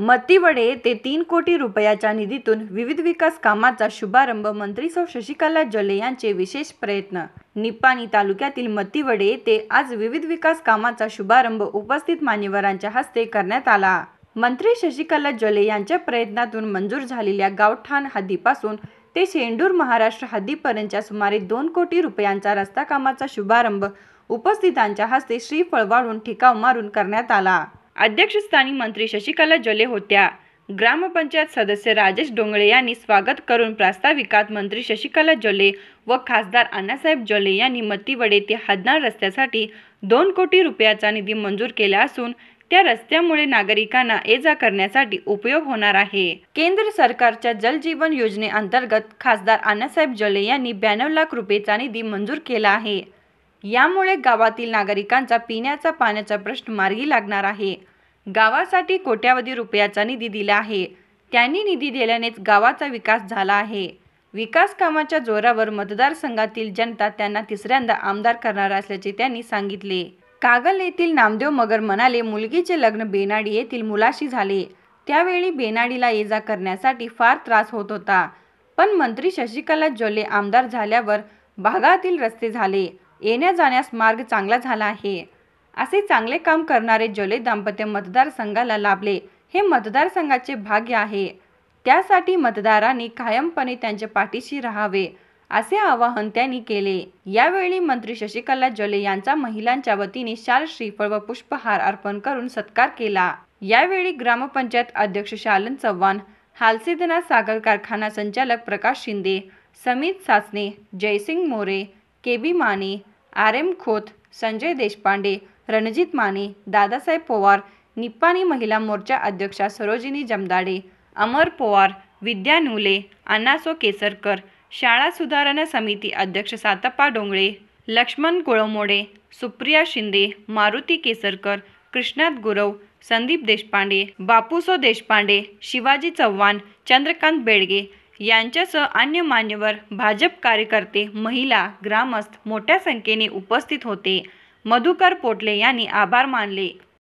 मतीवडे ते तीन कोटी रुपयाच्या निधीतून विविध विकास कामाचा शुभारंभ मंत्री सौ शशिकला जले यांचे विशेष प्रयत्न निपाणी तालुक्यातील मतीवडे ते आज विविध विकास कामाचा शुभारंभ उपस्थित मान्यवरांच्या हस्ते करण्यात आला मंत्री शशिकला जले यांच्या प्रयत्नातून मंजूर झालेल्या गावठाण हद्दीपासून ते शेंडूर महाराष्ट्र हद्दीपर्यंतच्या सुमारे दोन कोटी रुपयांचा रस्ता कामाचा शुभारंभ उपस्थितांच्या हस्ते श्रीफळ वाढून ठिकाव मारून करण्यात आला अध्यक्षस्थानी मंत्री शशिकला जले होत्या ग्रामपंचायत सदस्य राजेश डोंगळे यांनी स्वागत करून प्रास्ताविकात मंत्री शशिकला जले व खासदार अण्णासाहेब जले यांनी मतीवडे ते हदनाळ रस्त्यासाठी दोन कोटी रुपयाचा निधी मंजूर केला असून त्या रस्त्यामुळे नागरिकांना ये जा करण्यासाठी उपयोग होणार आहे केंद्र सरकारच्या जलजीवन जीवन योजनेअंतर्गत खासदार अण्णासाहेब जले यांनी ब्याण्णव लाख रुपयेचा निधी मंजूर केला आहे यामुळे गावातील नागरिकांचा पिण्याचा पाण्याचा प्रश्न मार्गी लागणार आहे गावासाठी कोट्यावधी रुपयाचा निधी दिला आहे त्यांनी निधी दिल्यानेच गावाचा विकास झाला आहे विकास कामाच्या जोरावर मतदारसंघातील जनता त्यांना तिसऱ्यांदा आमदार करणार असल्याचे त्यांनी सांगितले कागल येथील नामदेव मगर म्हणाले मुलगीचे लग्न बेनाडी येथील मुलाशी झाले त्यावेळी बेनाडीला ये जा करण्यासाठी फार त्रास होत होता पण मंत्री शशिकला जोले आमदार झाल्यावर भागातील रस्ते झाले येण्या जाण्यास मार्ग चांगला झाला आहे असे चांगले काम करणारे जले दाम्पत्य मतदारसंघाला लाभले हे मतदारसंघाचे भाग्य आहे त्यासाठी मतदारांनी कायमपणे त्यांच्या पाठीशी राहावे असे आवाहन त्यांनी केले यावेळी मंत्री शशिकला जले यांचा महिलांच्या वतीने शाल श्रीफळ व पुष्पहार अर्पण करून सत्कार केला यावेळी ग्रामपंचायत अध्यक्ष शालन चव्हाण हालसेदना सागर कारखाना संचालक Prakash Shinde Samit Sasane Jaysing More K B Mane R M Khot Sanjay Deshpande Ranjit Mane Dadasaheb Pawar Nippani महिला मोर्चा अध्यक्षा सरोजिनी जमदाडे अमर पवार विद्या नुले अनासो केसरकर शाळा सुधारणा समिती अध्यक्ष सातप्पा डोंगळे लक्ष्मण गोळमोडे सुप्रिया शिंदे मारुती केसरकर कृष्णात गुरव संदीप देशपांडे बापूसो देशपांडे शिवाजी चव्हाण चंद्रकांत बेडगे यांच्यासह अन्य मान्यवर भाजप कार्यकर्ते महिला ग्रामस्थ मोठ्या संख्येने उपस्थित होते मधुकर पोटले यांनी आभार मानले